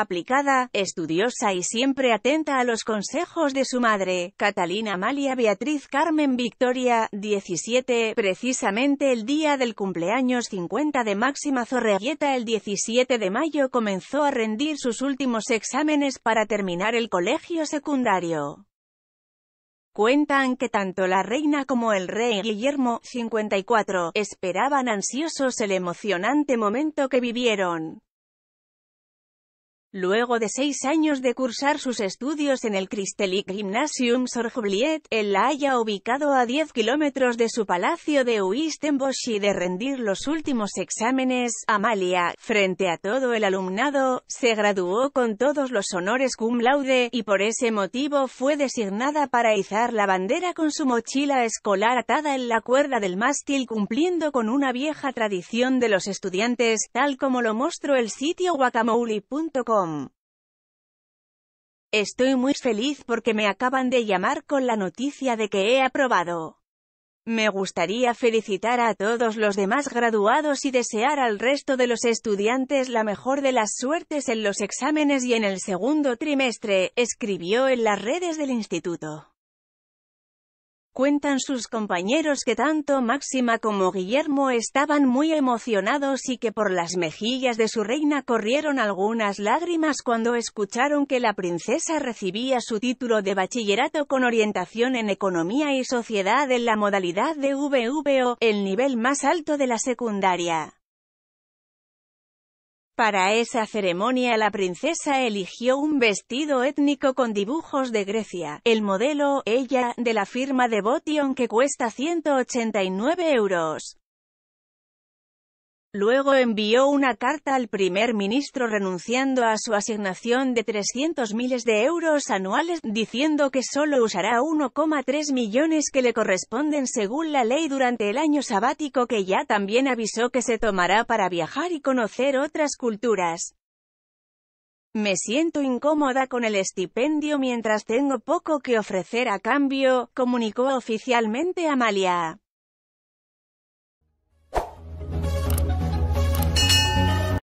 aplicada, estudiosa y siempre atenta a los consejos de su madre, Catalina Amalia Beatriz Carmen Victoria, 17, precisamente el día del cumpleaños 50 de Máxima Zorreguieta el 17 de mayo comenzó a rendir sus últimos exámenes para terminar el colegio secundario. Cuentan que tanto la reina como el rey Guillermo, 54, esperaban ansiosos el emocionante momento que vivieron. Luego de seis años de cursar sus estudios en el Cristelic Gymnasium Sor en La Haya ubicado a 10 kilómetros de su palacio de Wistenbosch y de rendir los últimos exámenes, Amalia, frente a todo el alumnado, se graduó con todos los honores cum laude, y por ese motivo fue designada para izar la bandera con su mochila escolar atada en la cuerda del mástil cumpliendo con una vieja tradición de los estudiantes, tal como lo mostró el sitio guacamole.com. Estoy muy feliz porque me acaban de llamar con la noticia de que he aprobado. Me gustaría felicitar a todos los demás graduados y desear al resto de los estudiantes la mejor de las suertes en los exámenes y en el segundo trimestre, escribió en las redes del instituto. Cuentan sus compañeros que tanto Máxima como Guillermo estaban muy emocionados y que por las mejillas de su reina corrieron algunas lágrimas cuando escucharon que la princesa recibía su título de bachillerato con orientación en economía y sociedad en la modalidad de VVO, el nivel más alto de la secundaria. Para esa ceremonia la princesa eligió un vestido étnico con dibujos de Grecia, el modelo, ella, de la firma de Botion que cuesta 189 euros. Luego envió una carta al primer ministro renunciando a su asignación de 300 miles de euros anuales, diciendo que solo usará 1,3 millones que le corresponden según la ley durante el año sabático que ya también avisó que se tomará para viajar y conocer otras culturas. Me siento incómoda con el estipendio mientras tengo poco que ofrecer a cambio, comunicó oficialmente Amalia.